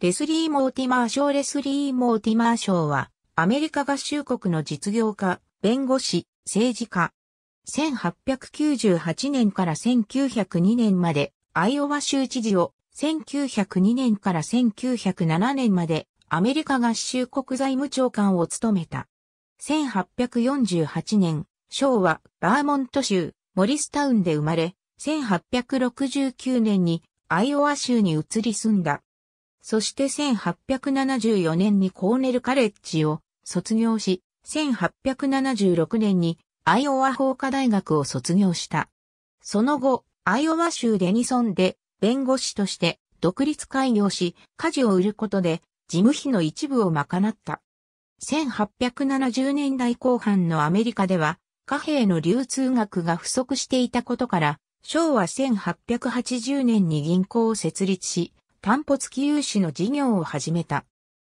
レスリー・モーティマー賞レスリー・モーティマー賞は、アメリカ合衆国の実業家、弁護士、政治家。1898年から1902年まで、アイオワ州知事を、1902年から1907年まで、アメリカ合衆国財務長官を務めた。1848年、賞はバーモント州モリスタウンで生まれ、1869年にアイオワ州に移り住んだ。そして1874年にコーネルカレッジを卒業し、1876年にアイオワ法科大学を卒業した。その後、アイオワ州デニソンで弁護士として独立開業し、家事を売ることで事務費の一部を賄った。1870年代後半のアメリカでは貨幣の流通額が不足していたことから、昭和1880年に銀行を設立し、単発気融資の事業を始めた。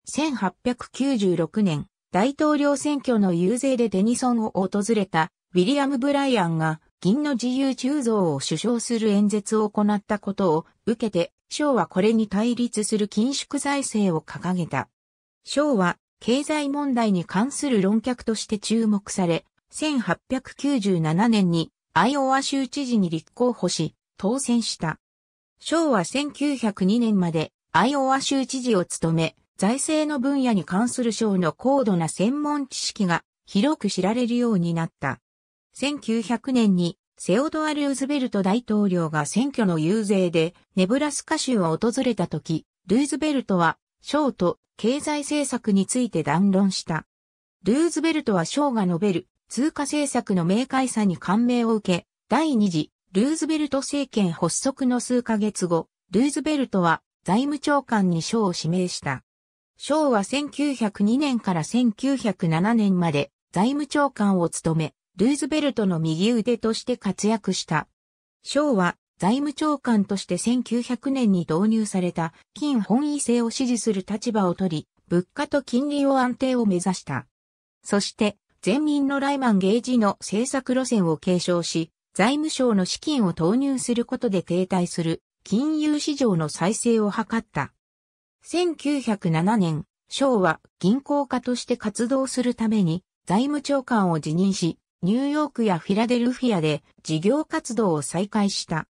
1896年、大統領選挙の遊説でデニソンを訪れたウィリアム・ブライアンが銀の自由鋳造を首相する演説を行ったことを受けて、省はこれに対立する緊縮財政を掲げた。省は経済問題に関する論客として注目され、1897年にアイオワ州知事に立候補し、当選した。昭和1902年までアイオワ州知事を務め、財政の分野に関する省の高度な専門知識が広く知られるようになった。1900年にセオドア・ルーズベルト大統領が選挙の遊説でネブラスカ州を訪れた時、ルーズベルトは省と経済政策について談論した。ルーズベルトは省が述べる通貨政策の明快さに感銘を受け、第二次ルーズベルト政権発足の数ヶ月後、ルーズベルトは財務長官に賞を指名した。シは1902年から1907年まで財務長官を務め、ルーズベルトの右腕として活躍した。シは財務長官として1900年に導入された金本位制を支持する立場を取り、物価と金利を安定を目指した。そして、前民のライマンゲージの政策路線を継承し、財務省の資金を投入することで停滞する金融市場の再生を図った。1907年、省は銀行家として活動するために財務長官を辞任し、ニューヨークやフィラデルフィアで事業活動を再開した。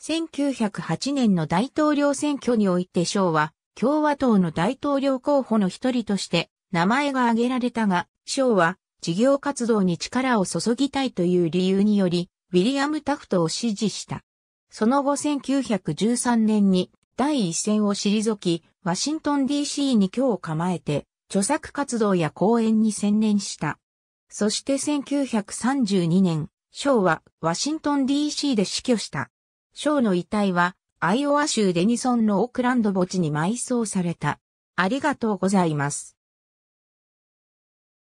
1908年の大統領選挙において省は共和党の大統領候補の一人として名前が挙げられたが、省は事業活動に力を注ぎたいという理由によりウィリアム・タフトを支持した。その後1913年に第一線を退き、ワシントン DC に居を構えて、著作活動や講演に専念した。そして1932年、ショーはワシントン DC で死去した。ショーの遺体は、アイオワ州デニソンのオークランド墓地に埋葬された。ありがとうございます。